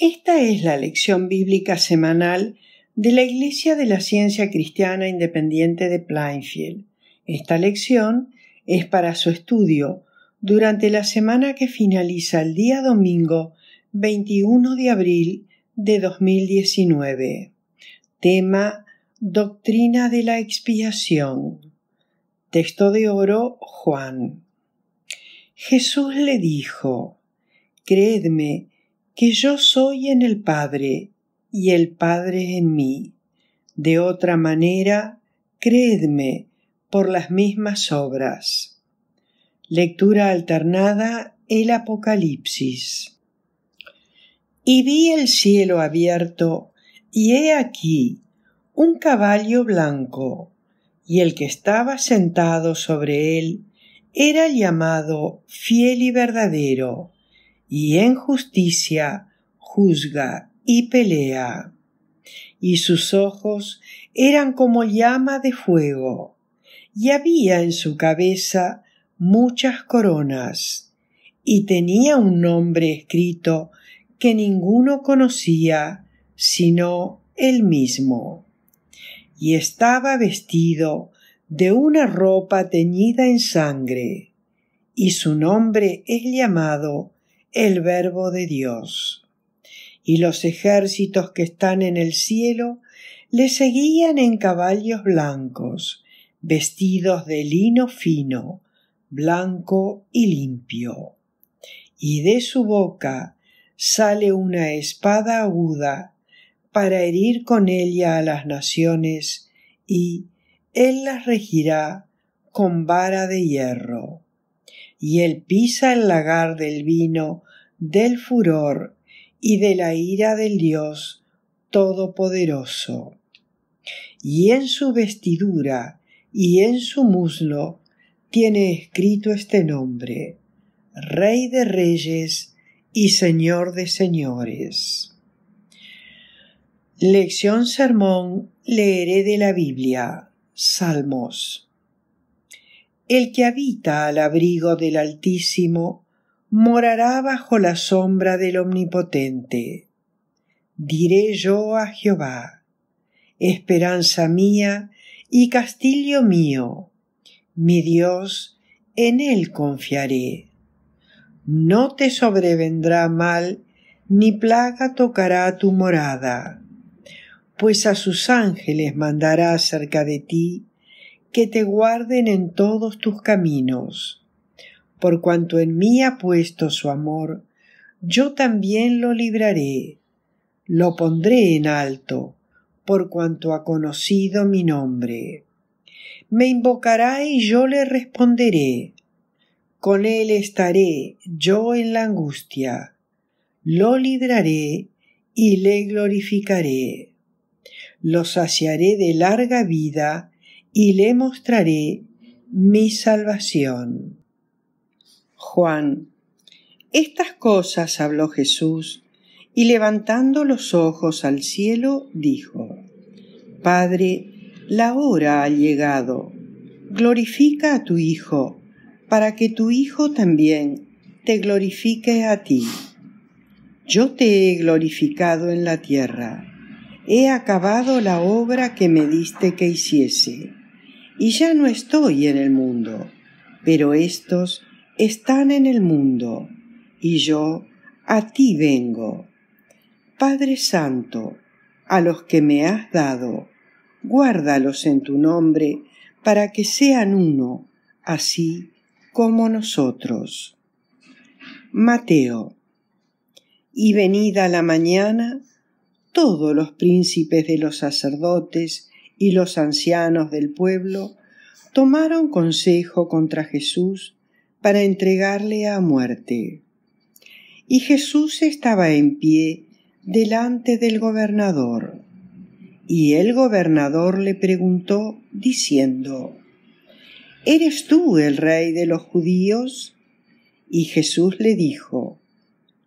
Esta es la lección bíblica semanal de la Iglesia de la Ciencia Cristiana Independiente de Plainfield. Esta lección es para su estudio durante la semana que finaliza el día domingo 21 de abril de 2019. Tema Doctrina de la Expiación. Texto de oro Juan. Jesús le dijo, Creedme, que yo soy en el Padre y el Padre en mí. De otra manera, creedme por las mismas obras. Lectura alternada El Apocalipsis. Y vi el cielo abierto, y he aquí un caballo blanco, y el que estaba sentado sobre él era llamado fiel y verdadero y en justicia juzga y pelea. Y sus ojos eran como llama de fuego, y había en su cabeza muchas coronas, y tenía un nombre escrito que ninguno conocía sino él mismo. Y estaba vestido de una ropa teñida en sangre, y su nombre es llamado el Verbo de Dios. Y los ejércitos que están en el cielo le seguían en caballos blancos, vestidos de lino fino, blanco y limpio. Y de su boca sale una espada aguda para herir con ella a las naciones, y él las regirá con vara de hierro y él pisa el lagar del vino, del furor y de la ira del Dios Todopoderoso. Y en su vestidura y en su muslo tiene escrito este nombre, Rey de Reyes y Señor de Señores. Lección Sermón leeré de la Biblia, Salmos. El que habita al abrigo del Altísimo morará bajo la sombra del Omnipotente. Diré yo a Jehová, esperanza mía y castillo mío, mi Dios, en él confiaré. No te sobrevendrá mal, ni plaga tocará tu morada, pues a sus ángeles mandará cerca de ti, que te guarden en todos tus caminos. Por cuanto en mí ha puesto su amor, yo también lo libraré, lo pondré en alto, por cuanto ha conocido mi nombre. Me invocará y yo le responderé. Con él estaré yo en la angustia. Lo libraré y le glorificaré. Lo saciaré de larga vida y le mostraré mi salvación. Juan. Estas cosas habló Jesús y levantando los ojos al cielo dijo, Padre, la hora ha llegado, glorifica a tu Hijo, para que tu Hijo también te glorifique a ti. Yo te he glorificado en la tierra, he acabado la obra que me diste que hiciese y ya no estoy en el mundo, pero estos están en el mundo, y yo a ti vengo. Padre Santo, a los que me has dado, guárdalos en tu nombre, para que sean uno, así como nosotros. Mateo. Y venida la mañana, todos los príncipes de los sacerdotes y los ancianos del pueblo tomaron consejo contra Jesús para entregarle a muerte. Y Jesús estaba en pie delante del gobernador. Y el gobernador le preguntó, diciendo, ¿Eres tú el rey de los judíos? Y Jesús le dijo,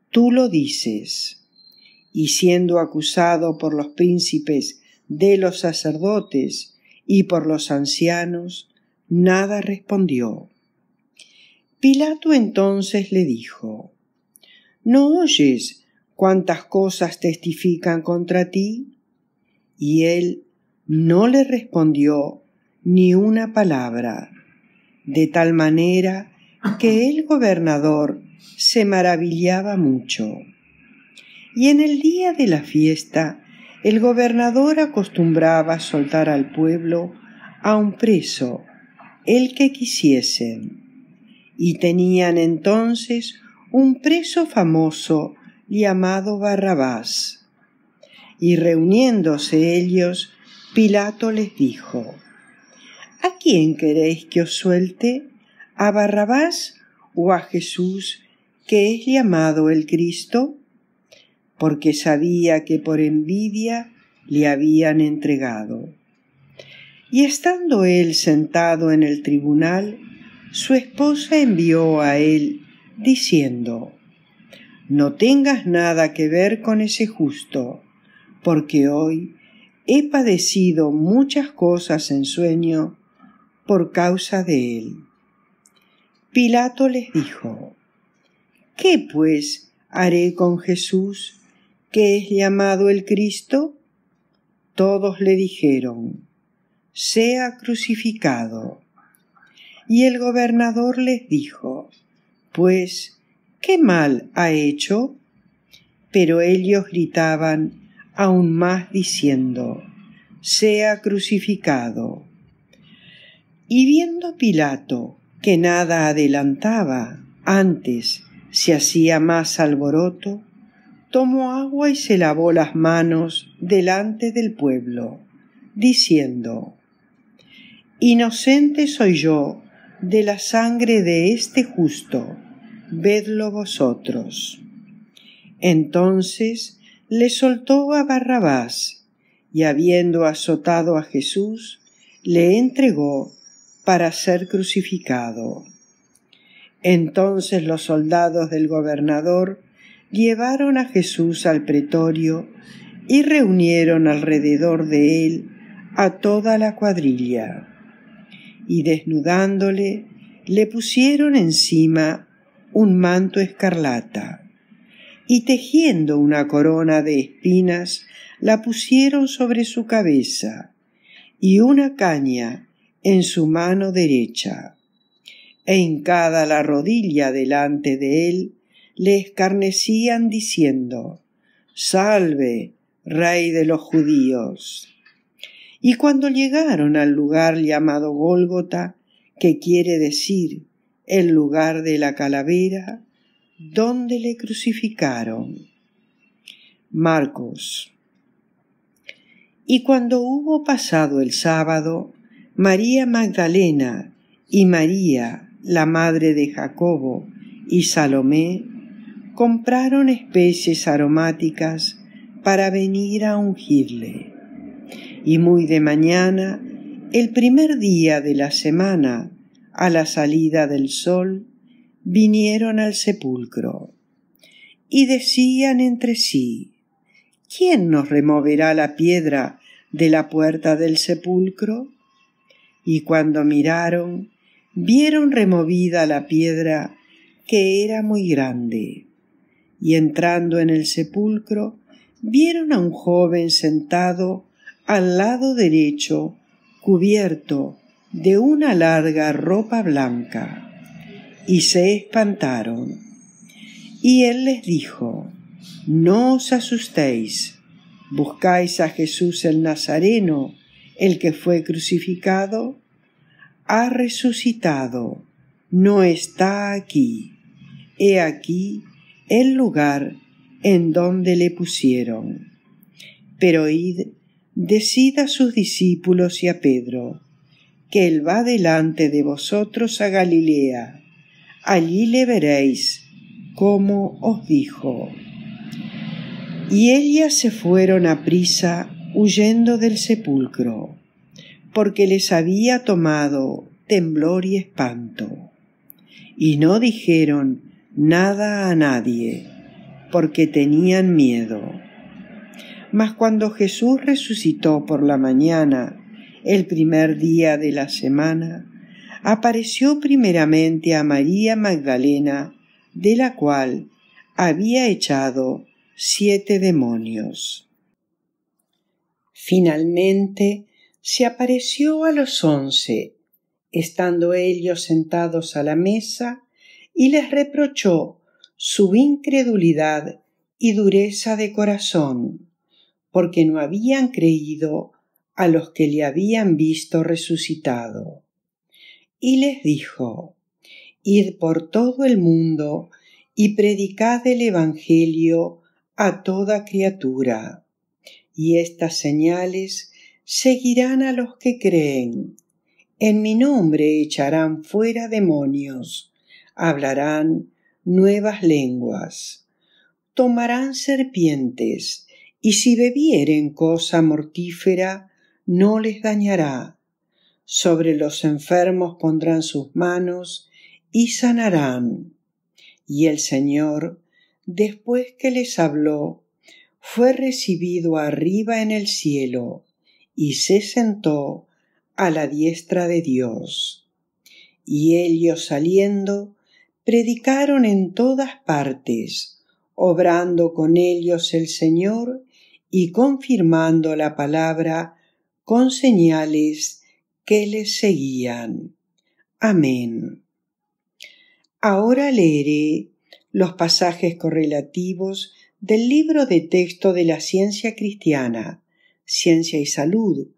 Tú lo dices. Y siendo acusado por los príncipes de los sacerdotes y por los ancianos, nada respondió. Pilato entonces le dijo, ¿No oyes cuántas cosas testifican contra ti? Y él no le respondió ni una palabra, de tal manera que el gobernador se maravillaba mucho. Y en el día de la fiesta el gobernador acostumbraba soltar al pueblo a un preso, el que quisiesen, y tenían entonces un preso famoso llamado Barrabás. Y reuniéndose ellos, Pilato les dijo, ¿A quién queréis que os suelte? ¿A Barrabás o a Jesús, que es llamado el Cristo? porque sabía que por envidia le habían entregado. Y estando él sentado en el tribunal, su esposa envió a él, diciendo, No tengas nada que ver con ese justo, porque hoy he padecido muchas cosas en sueño por causa de él. Pilato les dijo, ¿Qué pues haré con Jesús? que es llamado el Cristo? Todos le dijeron, sea crucificado. Y el gobernador les dijo, pues, ¿qué mal ha hecho? Pero ellos gritaban aún más diciendo, sea crucificado. Y viendo Pilato que nada adelantaba, antes se hacía más alboroto, tomó agua y se lavó las manos delante del pueblo, diciendo, Inocente soy yo de la sangre de este justo, vedlo vosotros. Entonces le soltó a Barrabás, y habiendo azotado a Jesús, le entregó para ser crucificado. Entonces los soldados del gobernador llevaron a Jesús al pretorio y reunieron alrededor de él a toda la cuadrilla. Y desnudándole, le pusieron encima un manto escarlata, y tejiendo una corona de espinas, la pusieron sobre su cabeza, y una caña en su mano derecha. E hincada la rodilla delante de él, le escarnecían diciendo, Salve, rey de los judíos. Y cuando llegaron al lugar llamado Gólgota, que quiere decir el lugar de la calavera, donde le crucificaron. Marcos. Y cuando hubo pasado el sábado, María Magdalena y María, la madre de Jacobo, y Salomé compraron especies aromáticas para venir a ungirle. Y muy de mañana, el primer día de la semana, a la salida del sol, vinieron al sepulcro. Y decían entre sí, ¿quién nos removerá la piedra de la puerta del sepulcro? Y cuando miraron, vieron removida la piedra que era muy grande y entrando en el sepulcro, vieron a un joven sentado al lado derecho, cubierto de una larga ropa blanca, y se espantaron. Y él les dijo, No os asustéis, buscáis a Jesús el Nazareno, el que fue crucificado, ha resucitado, no está aquí. He aquí el lugar en donde le pusieron. Pero id, decid a sus discípulos y a Pedro, que él va delante de vosotros a Galilea, allí le veréis, como os dijo. Y ellas se fueron a prisa, huyendo del sepulcro, porque les había tomado temblor y espanto. Y no dijeron, nada a nadie, porque tenían miedo. Mas cuando Jesús resucitó por la mañana, el primer día de la semana, apareció primeramente a María Magdalena, de la cual había echado siete demonios. Finalmente se apareció a los once, estando ellos sentados a la mesa y les reprochó su incredulidad y dureza de corazón, porque no habían creído a los que le habían visto resucitado. Y les dijo, Id por todo el mundo y predicad el Evangelio a toda criatura. Y estas señales seguirán a los que creen. En mi nombre echarán fuera demonios hablarán nuevas lenguas, tomarán serpientes, y si bebieren cosa mortífera, no les dañará. Sobre los enfermos pondrán sus manos y sanarán. Y el Señor, después que les habló, fue recibido arriba en el cielo y se sentó a la diestra de Dios. Y ellos saliendo predicaron en todas partes, obrando con ellos el Señor y confirmando la palabra con señales que les seguían. Amén. Ahora leeré los pasajes correlativos del libro de texto de la ciencia cristiana, Ciencia y Salud,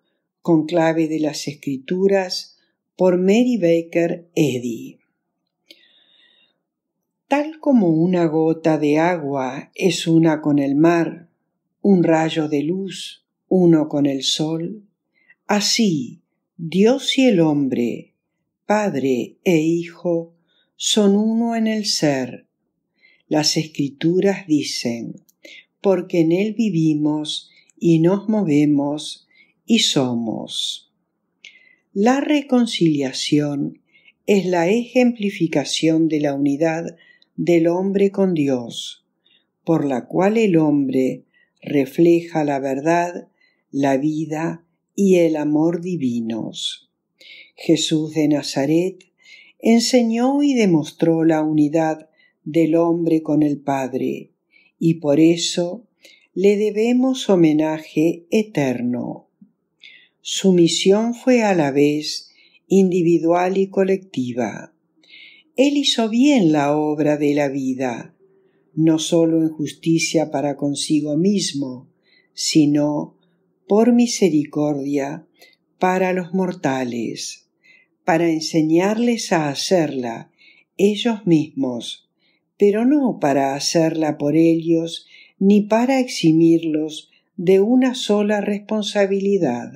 con clave de las Escrituras, por Mary Baker Eddy. Tal como una gota de agua es una con el mar, un rayo de luz, uno con el sol, así Dios y el hombre, Padre e Hijo, son uno en el ser. Las escrituras dicen, porque en Él vivimos y nos movemos y somos. La reconciliación es la ejemplificación de la unidad del hombre con Dios, por la cual el hombre refleja la verdad, la vida y el amor divinos. Jesús de Nazaret enseñó y demostró la unidad del hombre con el Padre, y por eso le debemos homenaje eterno. Su misión fue a la vez individual y colectiva él hizo bien la obra de la vida, no sólo en justicia para consigo mismo, sino por misericordia para los mortales, para enseñarles a hacerla ellos mismos, pero no para hacerla por ellos ni para eximirlos de una sola responsabilidad.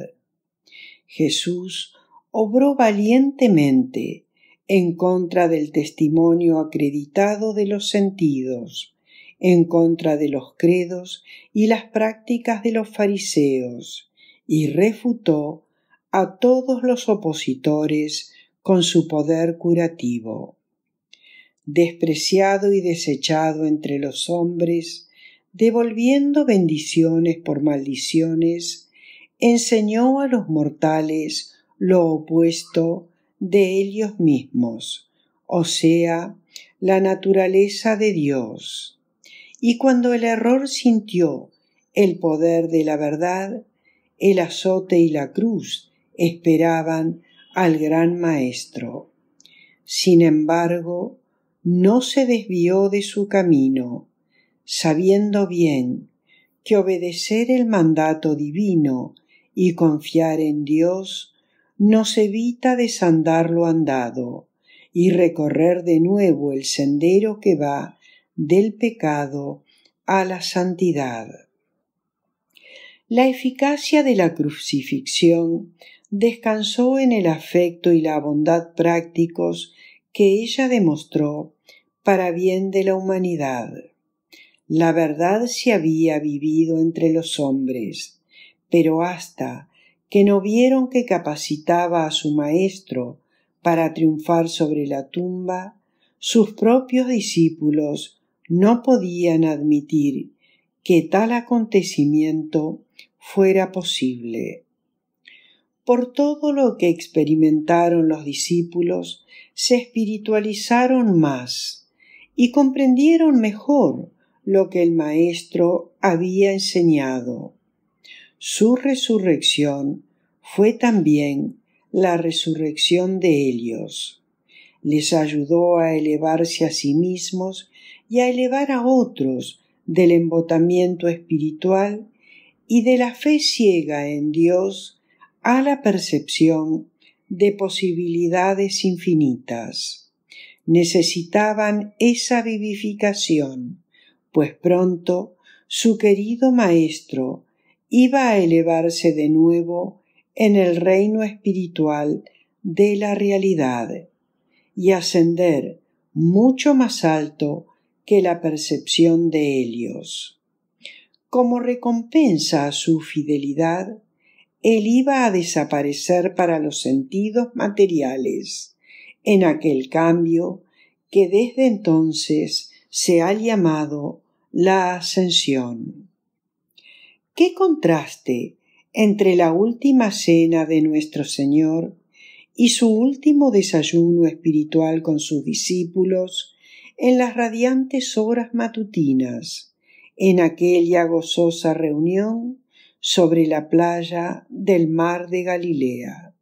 Jesús obró valientemente en contra del testimonio acreditado de los sentidos, en contra de los credos y las prácticas de los fariseos, y refutó a todos los opositores con su poder curativo. Despreciado y desechado entre los hombres, devolviendo bendiciones por maldiciones, enseñó a los mortales lo opuesto de ellos mismos, o sea, la naturaleza de Dios. Y cuando el error sintió el poder de la verdad, el azote y la cruz esperaban al gran Maestro. Sin embargo, no se desvió de su camino, sabiendo bien que obedecer el mandato divino y confiar en Dios nos evita desandar lo andado y recorrer de nuevo el sendero que va del pecado a la santidad. La eficacia de la crucifixión descansó en el afecto y la bondad prácticos que ella demostró para bien de la humanidad. La verdad se había vivido entre los hombres, pero hasta que no vieron que capacitaba a su Maestro para triunfar sobre la tumba, sus propios discípulos no podían admitir que tal acontecimiento fuera posible. Por todo lo que experimentaron los discípulos, se espiritualizaron más y comprendieron mejor lo que el Maestro había enseñado. Su resurrección fue también la resurrección de ellos. Les ayudó a elevarse a sí mismos y a elevar a otros del embotamiento espiritual y de la fe ciega en Dios a la percepción de posibilidades infinitas. Necesitaban esa vivificación, pues pronto su querido Maestro iba a elevarse de nuevo en el reino espiritual de la realidad y ascender mucho más alto que la percepción de Helios. Como recompensa a su fidelidad, él iba a desaparecer para los sentidos materiales en aquel cambio que desde entonces se ha llamado la ascensión. ¿Qué contraste entre la última cena de nuestro Señor y su último desayuno espiritual con sus discípulos en las radiantes horas matutinas, en aquella gozosa reunión sobre la playa del mar de Galilea?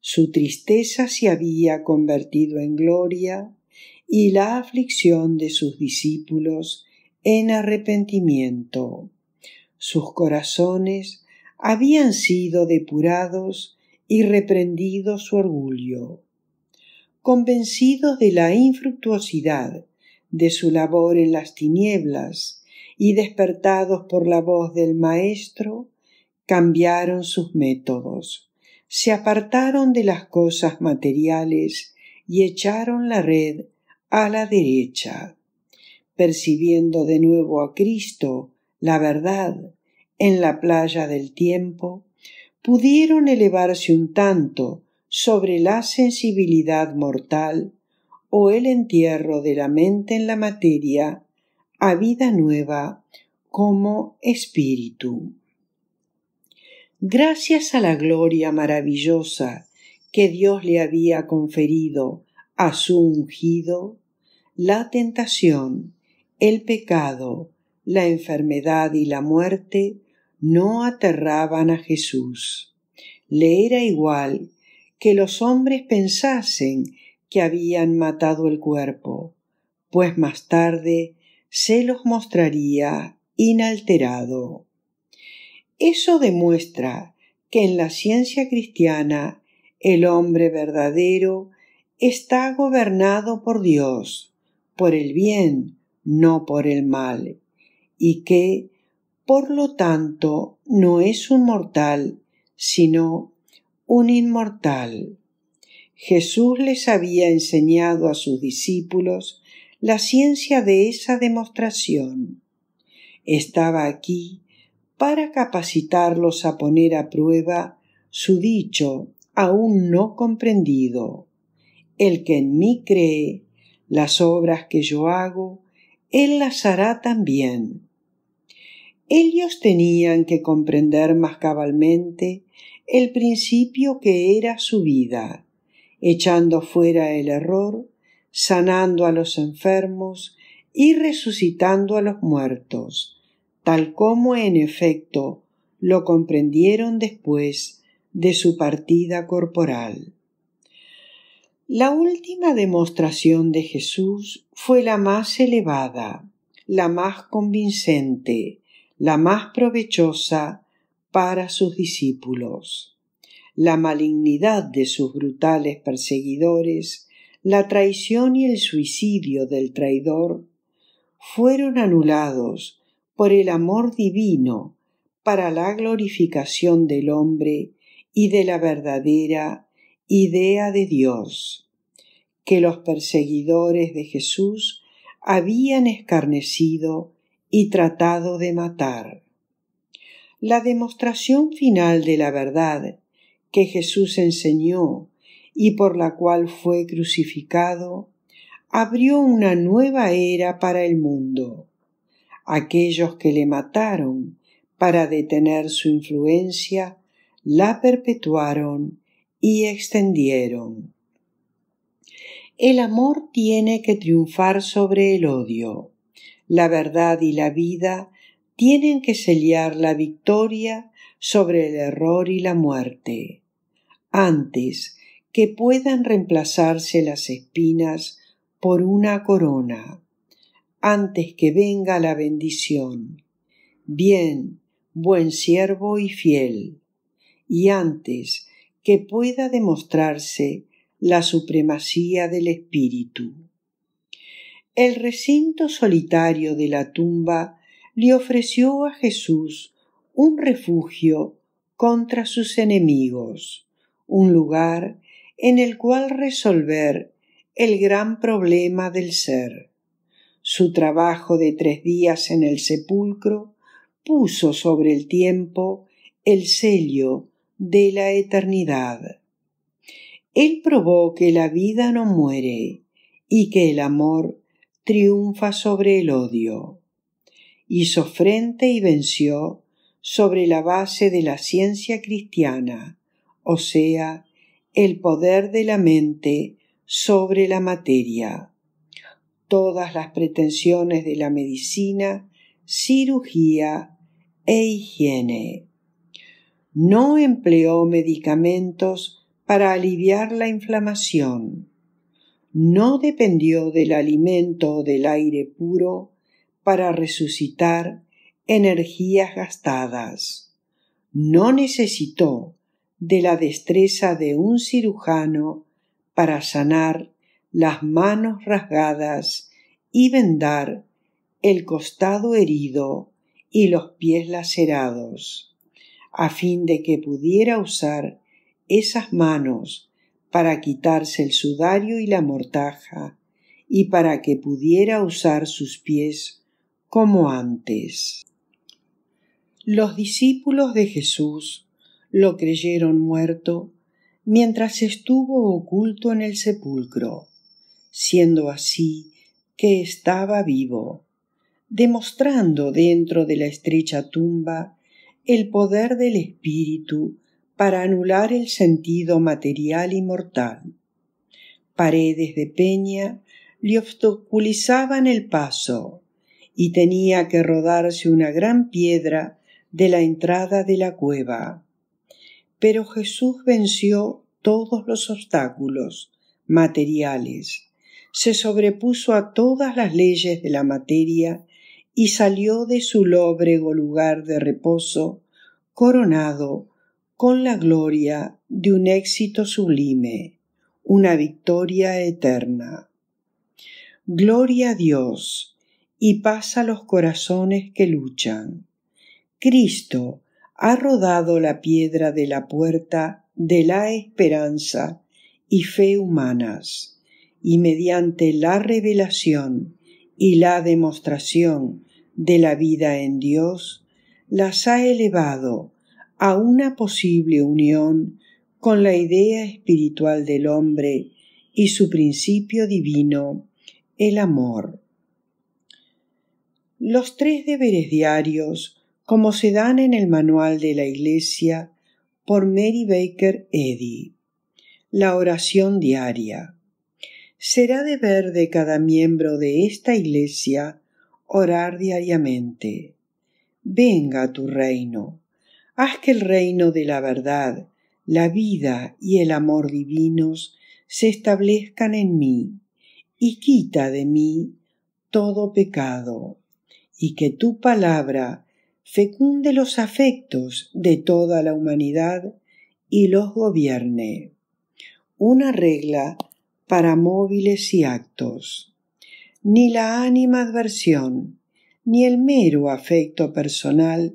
Su tristeza se había convertido en gloria y la aflicción de sus discípulos en arrepentimiento sus corazones habían sido depurados y reprendido su orgullo. Convencidos de la infructuosidad de su labor en las tinieblas y despertados por la voz del Maestro, cambiaron sus métodos, se apartaron de las cosas materiales y echaron la red a la derecha, percibiendo de nuevo a Cristo la verdad en la playa del tiempo pudieron elevarse un tanto sobre la sensibilidad mortal o el entierro de la mente en la materia a vida nueva como espíritu. Gracias a la gloria maravillosa que Dios le había conferido a su ungido, la tentación, el pecado, la enfermedad y la muerte no aterraban a Jesús. Le era igual que los hombres pensasen que habían matado el cuerpo, pues más tarde se los mostraría inalterado. Eso demuestra que en la ciencia cristiana el hombre verdadero está gobernado por Dios, por el bien, no por el mal, y que, por lo tanto, no es un mortal, sino un inmortal. Jesús les había enseñado a sus discípulos la ciencia de esa demostración. Estaba aquí para capacitarlos a poner a prueba su dicho aún no comprendido. El que en mí cree, las obras que yo hago, él las hará también, ellos tenían que comprender más cabalmente el principio que era su vida, echando fuera el error, sanando a los enfermos y resucitando a los muertos, tal como en efecto lo comprendieron después de su partida corporal. La última demostración de Jesús fue la más elevada, la más convincente, la más provechosa para sus discípulos. La malignidad de sus brutales perseguidores, la traición y el suicidio del traidor fueron anulados por el amor divino para la glorificación del hombre y de la verdadera idea de Dios, que los perseguidores de Jesús habían escarnecido y tratado de matar. La demostración final de la verdad que Jesús enseñó y por la cual fue crucificado, abrió una nueva era para el mundo. Aquellos que le mataron para detener su influencia la perpetuaron y extendieron. El amor tiene que triunfar sobre el odio la verdad y la vida tienen que sellar la victoria sobre el error y la muerte, antes que puedan reemplazarse las espinas por una corona, antes que venga la bendición. Bien, buen siervo y fiel, y antes que pueda demostrarse la supremacía del Espíritu el recinto solitario de la tumba le ofreció a Jesús un refugio contra sus enemigos, un lugar en el cual resolver el gran problema del ser. Su trabajo de tres días en el sepulcro puso sobre el tiempo el sello de la eternidad. Él probó que la vida no muere y que el amor triunfa sobre el odio. Hizo frente y venció sobre la base de la ciencia cristiana, o sea, el poder de la mente sobre la materia. Todas las pretensiones de la medicina, cirugía e higiene. No empleó medicamentos para aliviar la inflamación no dependió del alimento o del aire puro para resucitar energías gastadas. No necesitó de la destreza de un cirujano para sanar las manos rasgadas y vendar el costado herido y los pies lacerados, a fin de que pudiera usar esas manos para quitarse el sudario y la mortaja, y para que pudiera usar sus pies como antes. Los discípulos de Jesús lo creyeron muerto mientras estuvo oculto en el sepulcro, siendo así que estaba vivo, demostrando dentro de la estrecha tumba el poder del Espíritu para anular el sentido material y mortal. Paredes de peña le obstaculizaban el paso y tenía que rodarse una gran piedra de la entrada de la cueva. Pero Jesús venció todos los obstáculos materiales, se sobrepuso a todas las leyes de la materia y salió de su lóbrego lugar de reposo coronado con la gloria de un éxito sublime, una victoria eterna. Gloria a Dios y pasa a los corazones que luchan. Cristo ha rodado la piedra de la puerta de la esperanza y fe humanas, y mediante la revelación y la demostración de la vida en Dios, las ha elevado a una posible unión con la idea espiritual del hombre y su principio divino, el amor. Los tres deberes diarios, como se dan en el manual de la Iglesia por Mary Baker Eddy. La oración diaria. Será deber de cada miembro de esta Iglesia orar diariamente. Venga tu reino. Haz que el reino de la verdad, la vida y el amor divinos se establezcan en mí, y quita de mí todo pecado, y que tu palabra fecunde los afectos de toda la humanidad y los gobierne. Una regla para móviles y actos. Ni la ánima adversión ni el mero afecto personal